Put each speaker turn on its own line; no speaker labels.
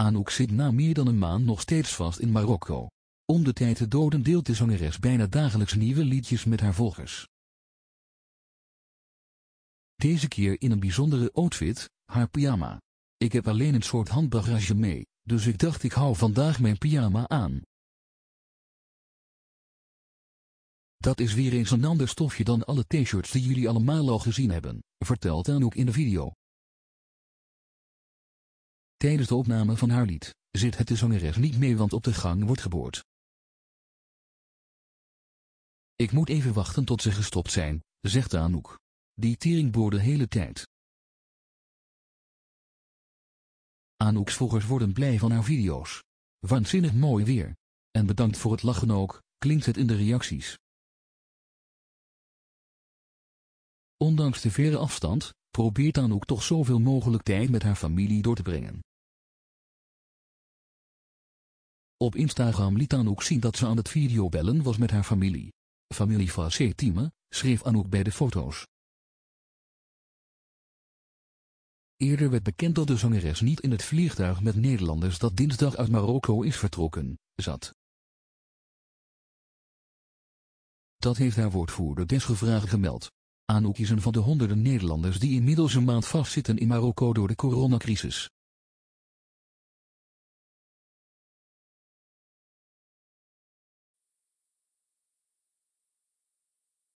Anouk zit na meer dan een maand nog steeds vast in Marokko. Om de tijd te doden deelt de zangeres bijna dagelijks nieuwe liedjes met haar volgers. Deze keer in een bijzondere outfit, haar pyjama. Ik heb alleen een soort handbagage mee, dus ik dacht ik hou vandaag mijn pyjama aan. Dat is weer eens een ander stofje dan alle t-shirts die jullie allemaal al gezien hebben, vertelt Anouk in de video. Tijdens de opname van haar lied zit het de zangeres niet mee want op de gang wordt geboord. Ik moet even wachten tot ze gestopt zijn, zegt Anouk. Die tering boord de hele tijd. Anouk's volgers worden blij van haar video's. Waanzinnig mooi weer. En bedankt voor het lachen ook, klinkt het in de reacties. Ondanks de verre afstand, probeert Anouk toch zoveel mogelijk tijd met haar familie door te brengen. Op Instagram liet Anouk zien dat ze aan het videobellen was met haar familie. Familie van Setime, schreef Anouk bij de foto's. Eerder werd bekend dat de zangeres niet in het vliegtuig met Nederlanders dat dinsdag uit Marokko is vertrokken, zat. Dat heeft haar woordvoerder desgevraagd gemeld. Anouk is een van de honderden Nederlanders die inmiddels een maand vastzitten in Marokko door de coronacrisis.